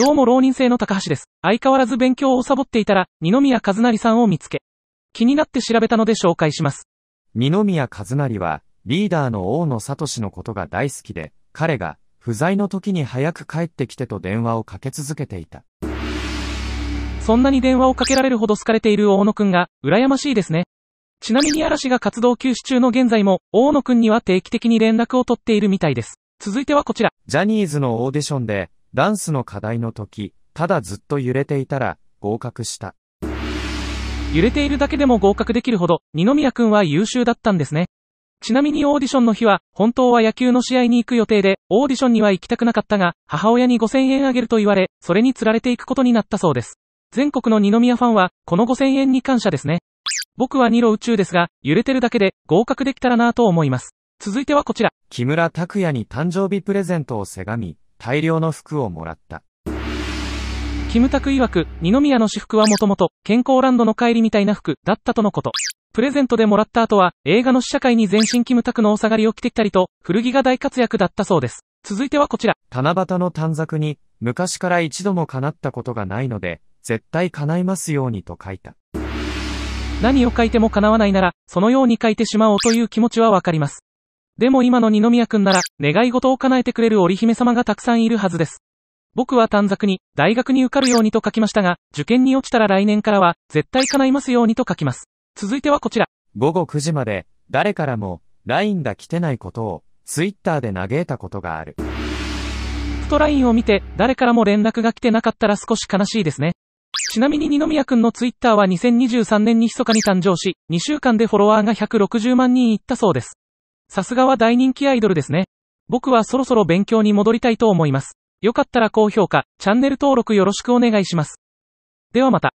どうも浪人生の高橋です。相変わらず勉強をサボっていたら、二宮和成さんを見つけ、気になって調べたので紹介します。二宮和成は、リーダーの大野氏のことが大好きで、彼が、不在の時に早く帰ってきてと電話をかけ続けていた。そんなに電話をかけられるほど好かれている大野くんが、羨ましいですね。ちなみに嵐が活動休止中の現在も、大野くんには定期的に連絡を取っているみたいです。続いてはこちら。ジャニーズのオーディションで、ダンスの課題の時、ただずっと揺れていたら、合格した。揺れているだけでも合格できるほど、二宮くんは優秀だったんですね。ちなみにオーディションの日は、本当は野球の試合に行く予定で、オーディションには行きたくなかったが、母親に5000円あげると言われ、それに釣られていくことになったそうです。全国の二宮ファンは、この5000円に感謝ですね。僕は二路宇宙ですが、揺れてるだけで合格できたらなぁと思います。続いてはこちら。木村拓哉に誕生日プレゼントをせがみ、大量の服をもらった。キムタク曰く、二宮の私服はもともと、健康ランドの帰りみたいな服、だったとのこと。プレゼントでもらった後は、映画の試写会に全身キムタクのお下がりを着てきたりと、古着が大活躍だったそうです。続いてはこちら。七夕の短冊に、昔から一度も叶ったことがないので、絶対叶いますようにと書いた。何を書いても叶わないなら、そのように書いてしまおうという気持ちはわかります。でも今の二宮くんなら、願い事を叶えてくれる織姫様がたくさんいるはずです。僕は短冊に、大学に受かるようにと書きましたが、受験に落ちたら来年からは、絶対叶いますようにと書きます。続いてはこちら。午後9時まで、誰からも、LINE が来てないことを、Twitter で嘆いたことがある。ット LINE を見て、誰からも連絡が来てなかったら少し悲しいですね。ちなみに二宮くんの Twitter は2023年に密かに誕生し、2週間でフォロワーが160万人いったそうです。さすがは大人気アイドルですね。僕はそろそろ勉強に戻りたいと思います。よかったら高評価、チャンネル登録よろしくお願いします。ではまた。